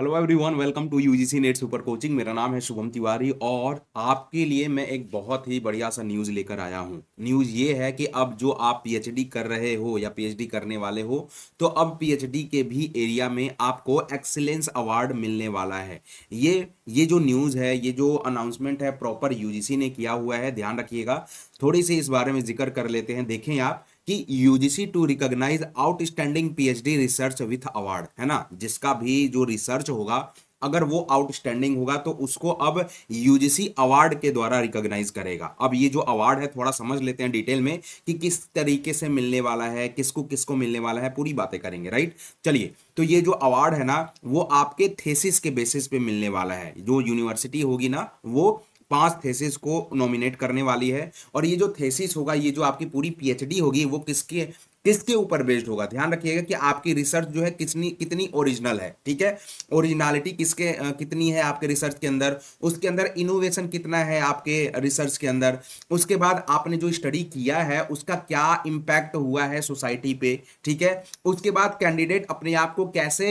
hello everyone welcome to UGC NET super coaching मेरा नाम है शुभम तिवारी और आपके लिए मैं एक बहुत ही बढ़िया सा न्यूज़ लेकर आया हूँ न्यूज़ ये है कि अब जो आप पीएचडी कर रहे हो या पीएचडी करने वाले हो तो अब पीएचडी के भी एरिया में आपको एक्सेलेंस अवार्ड मिलने वाला है ये ये जो न्यूज़ है ये जो अनाउंसमेंट है प्रॉपर यू ने किया हुआ है ध्यान रखिएगा थोड़ी सी इस बारे में जिक्र कर लेते हैं देखें आप कि UGC to recognize outstanding PhD research with award है ना जिसका भी जो रिसर्च होगा अगर वो आउटस्टैंडिंग होगा तो उसको अब यूजीसी अवार्ड के द्वारा रिकॉग्नाइज करेगा अब ये जो अवार्ड है थोड़ा समझ लेते हैं डिटेल में कि किस तरीके से मिलने वाला है किसको किसको मिलने वाला है पूरी बातें करेंगे राइट चलिए तो ये जो अवार्ड है ना वो आपके थेसिस के बेसिस पे मिलने वाला है जो यूनिवर्सिटी होगी ना वो पांच थेसिस को नॉमिनेट करने वाली है और ये जो थेसिस होगा ये जो आपकी पूरी पीएचडी होगी वो किसके किसके ऊपर बेस्ड होगा ध्यान रखिएगा कि आपकी रिसर्च जो है कितनी कितनी ओरिजिनल है ठीक है ओरिजिनलिटी किसके कितनी है आपके रिसर्च के अंदर उसके अंदर इनोवेशन कितना है आपके रिसर्च के अंदर उसके बाद आपने जो स्टडी किया है उसका क्या इंपैक्ट हुआ है सोसाइटी पे ठीक है उसके बाद कैंडिडेट अपने आप को कैसे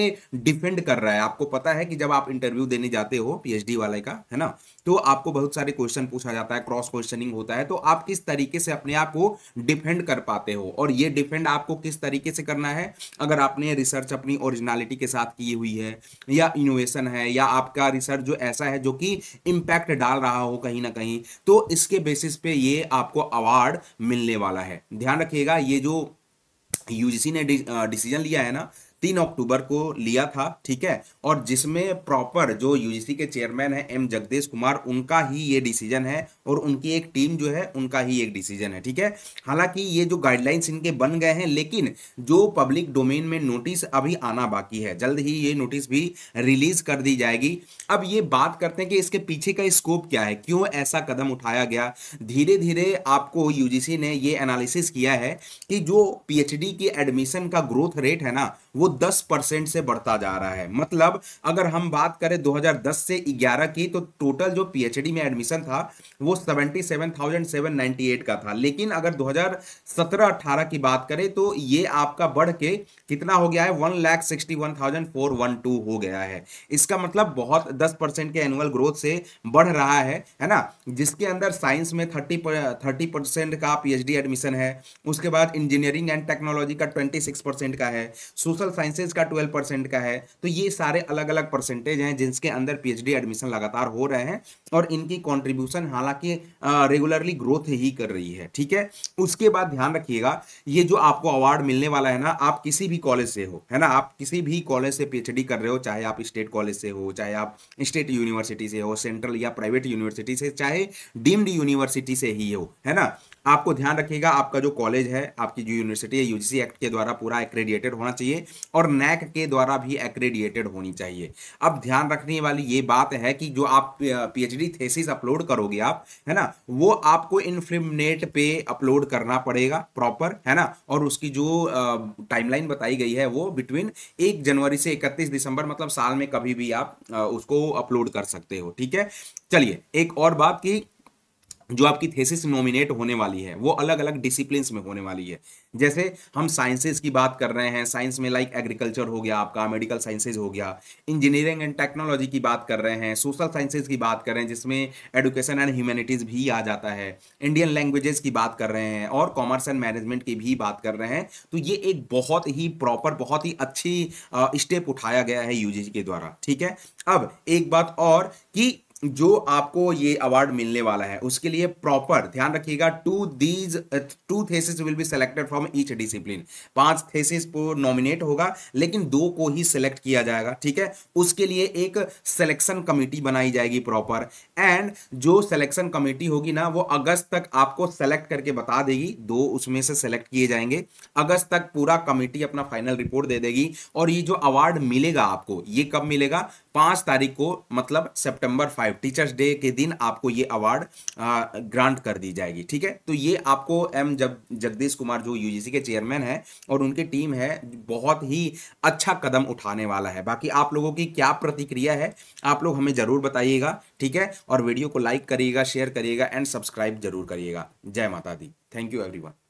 डिफेंड कर रहा है आपको पता है कि जब आप इंटरव्यू देने जाते हो डी वाले का है ना तो आपको बहुत बहुत सारे क्वेश्चन पूछा जाता है क्रॉस क्वेश्चनिंग होता है तो आप किस तरीके से अपने आप को डिफेंड कर पाते हो और ये डिफेंड आपको किस तरीके से करना है अगर आपने रिसर्च अपनी ओरिजिनलिटी के साथ की हुई है या इनोवेशन है या आपका रिसर्च जो ऐसा है जो कि इम्पैक्ट डाल रहा हो कहीं ना कहीं तो इसके बेसिस पे ये आपको अवार्ड मिलने वाला है ध्यान रखिएगा ये जो यूजीसी ने डिसीजन लिया है ना तीन अक्टूबर को लिया था ठीक है और जिसमें प्रॉपर जो यूजीसी के चेयरमैन है एम जगदेश कुमार उनका ही ये डिसीजन है और उनकी एक टीम जो है उनका ही एक डिसीजन है ठीक है हालांकि ये जो गाइडलाइंस इनके बन गए हैं लेकिन जो पब्लिक डोमेन में नोटिस अभी आना बाकी है जल्द ही ये नोटिस भी रिलीज कर दी जाएगी अब ये बात करते हैं कि इसके पीछे का स्कोप क्या है क्यों ऐसा कदम उठाया गया धीरे धीरे आपको यूजीसी ने ये एनालिसिस किया है कि जो पी की एडमिशन का ग्रोथ रेट है ना वो दस परसेंट से बढ़ता जा रहा है मतलब अगर हम बात करें 2010 से 11 की तो टोटल जो पीएचडी में एडमिशन था वो 77,798 का था लेकिन अगर 2017-18 की बात करें तो ये आपका बढ़ के कितना हो गया है one lakh sixty one thousand four one two हो गया है इसका मतलब बहुत दस के एनुअल ग्रोथ से बढ़ रहा है है ना जिसके अंदर साइंस में थर्टी थर्टी परसेंट का पीएचडी एडमिशन है उसके बाद इंजीनियरिंग एंड टेक्नोलॉजी का ट्वेंटी सिक्स परसेंट का है सोशल साइंसेज का ट्वेल्व परसेंट का है तो ये सारे अलग अलग परसेंटेज हैं जिनके अंदर पीएचडी एडमिशन लगातार हो रहे हैं और इनकी कॉन्ट्रीब्यूशन हालांकि रेगुलरली ग्रोथ ही कर रही है ठीक है उसके बाद ध्यान रखिएगा ये जो आपको अवार्ड मिलने वाला है ना आप किसी भी कॉलेज से हो है ना आप किसी भी कॉलेज से पी कर रहे हो चाहे आप स्टेट कॉलेज से हो चाहे आप स्टेट यूनिवर्सिटी से हो सेंट्रल या प्राइवेट यूनिवर्सिटी से चाहे डीम्ड यूनिवर्सिटी से ही हो है ना आपको ध्यान रखिएगा आपका जो कॉलेज है आपकी जो यूनिवर्सिटी है यूजीसी एक्ट के द्वारा पूरा एक्रेडिएटेड होना चाहिए और नैक के द्वारा भी एक्रेडिएटेड होनी चाहिए अब ध्यान रखने वाली ये बात है कि जो आप पीएचडी थेसिस अपलोड करोगे आप है ना वो आपको इनफ्लिमनेट पे अपलोड करना पड़ेगा प्रॉपर है ना और उसकी जो टाइमलाइन बताई गई है वो बिटवीन एक जनवरी से इकतीस दिसंबर मतलब साल में कभी भी आप उसको अपलोड कर सकते हो ठीक है चलिए एक और बात की जो आपकी थेसिस नॉमिनेट होने वाली है वो अलग अलग डिसिप्लिन में होने वाली है जैसे हम साइंसेज की बात कर रहे हैं साइंस में लाइक एग्रीकल्चर हो गया आपका मेडिकल साइंसेज हो गया इंजीनियरिंग एंड टेक्नोलॉजी की बात कर रहे हैं सोशल साइंसेज की बात कर रहे हैं जिसमें एडुकेशन एंड ह्यूमैनिटीज़ भी आ जाता है इंडियन लैंग्वेजेस की बात कर रहे हैं और कॉमर्स एंड मैनेजमेंट की भी बात कर रहे हैं तो ये एक बहुत ही प्रॉपर बहुत ही अच्छी स्टेप उठाया गया है यूजीसी के द्वारा ठीक है अब एक बात और कि जो आपको ये अवार्ड मिलने वाला है उसके लिए प्रॉपर ध्यान रखिएगा two these two thesis will be selected from each discipline पांच थेसिस को नॉमिनेट होगा लेकिन दो को ही सिलेक्ट किया जाएगा ठीक है उसके लिए एक सिलेक्शन कमेटी बनाई जाएगी प्रॉपर एंड जो सिलेक्शन कमेटी होगी ना वो अगस्त तक आपको सेलेक्ट करके बता देगी दो उसमें से सेलेक्ट किए जाएंगे अगस्त तक पूरा कमेटी अपना फाइनल रिपोर्ट दे देगी और ये जो अवार्ड मिलेगा आपको ये कब मिलेगा पाँच तारीख को मतलब सितंबर फाइव टीचर्स डे के दिन आपको ये अवार्ड ग्रांट कर दी जाएगी ठीक है तो ये आपको एम जब जगदीश कुमार जो यूजीसी के चेयरमैन है और उनकी टीम है बहुत ही अच्छा कदम उठाने वाला है बाकी आप लोगों की क्या प्रतिक्रिया है आप लोग हमें ज़रूर बताइएगा ठीक है और वीडियो को लाइक करिएगा शेयर करिएगा एंड सब्सक्राइब जरूर करिएगा जय माता दी थैंक यू एवरी